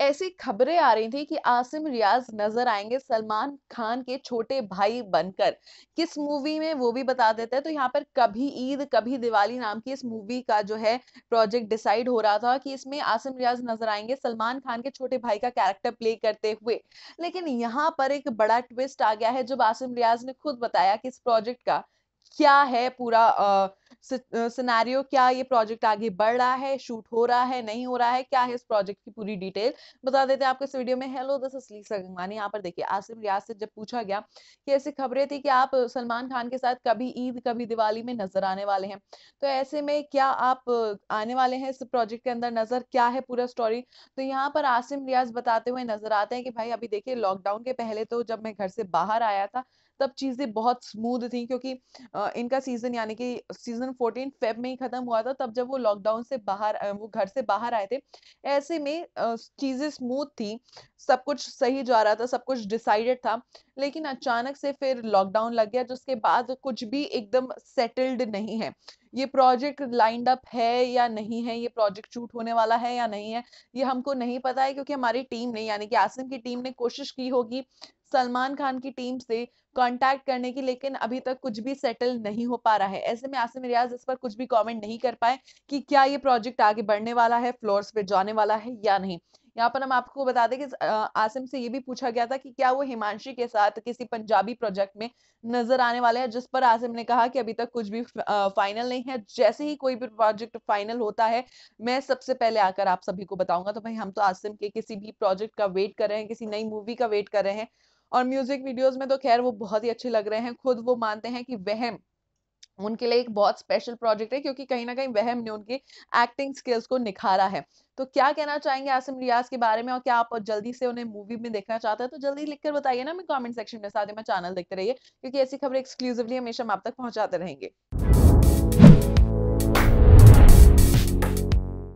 ऐसी खबरें आ रही थी कि आसिम रियाज नजर आएंगे सलमान खान के छोटे भाई बनकर किस मूवी में वो भी बता देते हैं तो यहाँ पर कभी ईद कभी दिवाली नाम की इस मूवी का जो है प्रोजेक्ट डिसाइड हो रहा था कि इसमें आसिम रियाज नजर आएंगे सलमान खान के छोटे भाई का कैरेक्टर प्ले करते हुए लेकिन यहाँ पर एक बड़ा ट्विस्ट आ गया है जब आसिम रियाज ने खुद बताया कि इस प्रोजेक्ट का क्या है पूरा सिनेरियो क्या ये प्रोजेक्ट आगे बढ़ रहा है शूट हो रहा है नहीं हो रहा है क्या है इस प्रोजेक्ट की पूरी डिटेल बता देते हैं आपको इस वीडियो में hello this is Lisa Gangwani यहाँ पर देखिए आसिफ रियाज से जब पूछा गया कि ऐसी खबरें थी कि आप सलमान खान के साथ कभी ईद कभी दिवाली में नजर आने वाले हैं तो ऐसे में क्या आप आने वाले हैं इस प्रोजेक्ट के अंदर नजर क्या है पूरा स्टोरी तो यहाँ पर आसिम रियाज बताते हुए नजर आते हैं कि भाई अभी देखिए लॉकडाउन के पहले तो जब मैं घर से बाहर आया था तब चीज़ें बहुत स्मूथ थी क्योंकि इनका सीज़न यानी कि सीज़न फोर्टीन फेब में ही ख़त्म हुआ था तब जब वो लॉकडाउन से बाहर वो घर से बाहर आए थे ऐसे में चीज़ें स्मूथ थी सब कुछ सही जा रहा था सब कुछ डिसाइडेड था लेकिन अचानक से फिर लॉकडाउन लग गया जिसके बाद कुछ भी एकदम सेटल्ड नहीं है ये प्रोजेक्ट लाइंड अप है या नहीं है ये प्रोजेक्ट शूट होने वाला है या नहीं है ये हमको नहीं पता है क्योंकि हमारी टीम ने यानी कि आसिम की टीम ने कोशिश की होगी सलमान खान की टीम से कांटेक्ट करने की लेकिन अभी तक कुछ भी सेटल नहीं हो पा रहा है ऐसे में आसिम रियाज इस पर कुछ भी कमेंट नहीं कर पाए कि क्या ये प्रोजेक्ट आगे बढ़ने वाला है फ्लोर्स पे जाने वाला है या नहीं यहाँ पर हम आपको बता दें कि आसिम से ये भी पूछा गया था कि क्या वो हिमांशी के साथ किसी पंजाबी प्रोजेक्ट में नजर आने वाले हैं जिस पर आसिम ने कहा कि अभी तक कुछ भी फाइनल नहीं है जैसे ही कोई भी प्रोजेक्ट फाइनल होता है मैं सबसे पहले आकर आप सभी को बताऊंगा तो भाई हम तो आसिम के किसी भी प्रोजेक्ट का वेट कर रहे हैं किसी नई मूवी का वेट कर रहे हैं और म्यूजिक वीडियोज में तो खैर वो बहुत ही अच्छे लग रहे हैं खुद वो मानते हैं कि वह उनके लिए एक बहुत स्पेशल प्रोजेक्ट है क्योंकि कहीं ना कहीं वह ने उनकी एक्टिंग स्किल्स को निखारा है तो क्या कहना चाहेंगे आसिम रियाज के बारे में और क्या आप जल्दी से उन्हें मूवी में देखना चाहते हैं तो जल्दी लिखकर बताइए ना हमें कमेंट सेक्शन में साथ ही मैं चैनल देखते रहिए क्योंकि ऐसी खबरें एक्सक्लूसिवली हमेशा हम आप तक पहुंचाते रहेंगे